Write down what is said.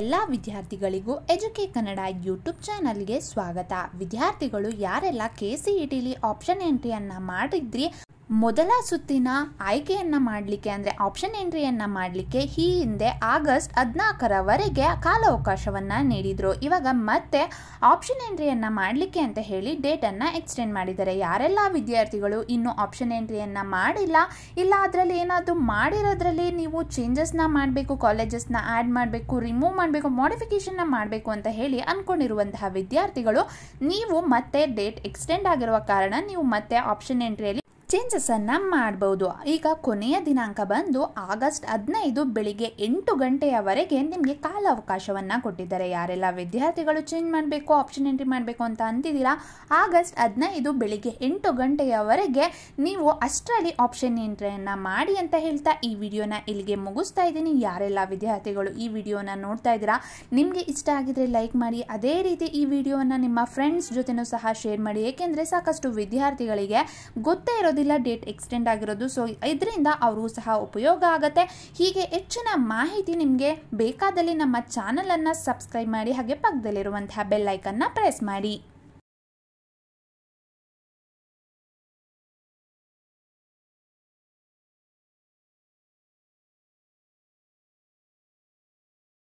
ಎಲ್ಲ ವಿದ್ಯಾರ್ಥಿಗಳಿಗೂ ಎಜುಕೆ ಕನ್ನಡ ಯೂಟ್ಯೂಬ್ ಚಾನಲ್ಗೆ ಸ್ವಾಗತ ವಿದ್ಯಾರ್ಥಿಗಳು ಯಾರೆಲ್ಲ ಕೆ ಸಿ ಇ ಟಿಲಿ ಆಪ್ಷನ್ ಎಂಟ್ರಿಯನ್ನು ಮಾಡಿದ್ರಿ ಮೊದಲ ಸುತ್ತಿನ ಆಯ್ಕೆಯನ್ನು ಮಾಡಲಿಕ್ಕೆ ಅಂದರೆ ಆಪ್ಷನ್ ಎಂಟ್ರಿಯನ್ನು ಮಾಡಲಿಕ್ಕೆ ಈ ಹಿಂದೆ ಆಗಸ್ಟ್ ಹದಿನಾಲ್ಕರವರೆಗೆ ಕಾಲಾವಕಾಶವನ್ನ ನೀಡಿದರು ಇವಾಗ ಮತ್ತೆ ಆಪ್ಷನ್ ಎಂಟ್ರಿಯನ್ನು ಮಾಡಲಿಕ್ಕೆ ಅಂತ ಹೇಳಿ ಡೇಟನ್ನು ಎಕ್ಸ್ಟೆಂಡ್ ಮಾಡಿದ್ದಾರೆ ಯಾರೆಲ್ಲ ವಿದ್ಯಾರ್ಥಿಗಳು ಇನ್ನು ಆಪ್ಷನ್ ಎಂಟ್ರಿಯನ್ನು ಮಾಡಿಲ್ಲ ಇಲ್ಲ ಅದರಲ್ಲಿ ಏನಾದರೂ ಮಾಡಿರೋದ್ರಲ್ಲಿ ನೀವು ಚೇಂಜಸ್ನ ಮಾಡಬೇಕು ಕಾಲೇಜಸ್ನ ಆ್ಯಡ್ ಮಾಡಬೇಕು ರಿಮೂವ್ ಮಾಡಬೇಕು ಮಾಡಿಫಿಕೇಶನ್ನ ಮಾಡಬೇಕು ಅಂತ ಹೇಳಿ ಅಂದ್ಕೊಂಡಿರುವಂತಹ ವಿದ್ಯಾರ್ಥಿಗಳು ನೀವು ಮತ್ತೆ ಡೇಟ್ ಎಕ್ಸ್ಟೆಂಡ್ ಆಗಿರುವ ಕಾರಣ ನೀವು ಮತ್ತೆ ಆಪ್ಷನ್ ಎಂಟ್ರಿಯಲ್ಲಿ ಚೇಂಜಸ್ಸನ್ನು ಮಾಡ್ಬೋದು ಈಗ ಕೊನೆಯ ದಿನಾಂಕ ಬಂದು ಆಗಸ್ಟ್ ಹದಿನೈದು ಬೆಳಿಗ್ಗೆ ಎಂಟು ಗಂಟೆಯವರೆಗೆ ನಿಮಗೆ ಕಾಲಾವಕಾಶವನ್ನು ಕೊಟ್ಟಿದ್ದಾರೆ ಯಾರೆಲ್ಲ ವಿದ್ಯಾರ್ಥಿಗಳು ಚೇಂಜ್ ಮಾಡಬೇಕು ಆಪ್ಷನ್ ಎಂಟ್ರಿ ಮಾಡಬೇಕು ಅಂತ ಅಂತಿದ್ದೀರಾ ಆಗಸ್ಟ್ ಹದಿನೈದು ಬೆಳಿಗ್ಗೆ ಎಂಟು ಗಂಟೆಯವರೆಗೆ ನೀವು ಅಷ್ಟರಲ್ಲಿ ಆಪ್ಷನ್ ಎಂಟ್ರಿಯನ್ನು ಮಾಡಿ ಅಂತ ಹೇಳ್ತಾ ಈ ವಿಡಿಯೋನ ಇಲ್ಲಿಗೆ ಮುಗಿಸ್ತಾ ಇದ್ದೀನಿ ಯಾರೆಲ್ಲ ವಿದ್ಯಾರ್ಥಿಗಳು ಈ ವಿಡಿಯೋನ ನೋಡ್ತಾ ಇದ್ದೀರಾ ನಿಮಗೆ ಇಷ್ಟ ಆಗಿದ್ರೆ ಲೈಕ್ ಮಾಡಿ ಅದೇ ರೀತಿ ಈ ವಿಡಿಯೋನ ನಿಮ್ಮ ಫ್ರೆಂಡ್ಸ್ ಜೊತೆನೂ ಸಹ ಶೇರ್ ಮಾಡಿ ಏಕೆಂದರೆ ಸಾಕಷ್ಟು ವಿದ್ಯಾರ್ಥಿಗಳಿಗೆ ಗೊತ್ತೇ ಇರೋದಿಲ್ಲ ಆಗೋದಿಲ್ಲ ಡೇಟ್ ಎಕ್ಸ್ಟೆಂಡ್ ಆಗಿರೋದು ಸೊ ಇದರಿಂದ ಅವರು ಸಹ ಉಪಯೋಗ ಆಗುತ್ತೆ ಹೀಗೆ ಹೆಚ್ಚಿನ ಮಾಹಿತಿ ನಿಮಗೆ ಬೇಕಾದಲ್ಲಿ ನಮ್ಮ ಚಾನಲನ್ನು ಸಬ್ಸ್ಕ್ರೈಬ್ ಮಾಡಿ ಹಾಗೆ ಪಕ್ಕದಲ್ಲಿರುವಂತಹ ಬೆಲ್ಲೈಕನ್ನು ಪ್ರೆಸ್ ಮಾಡಿ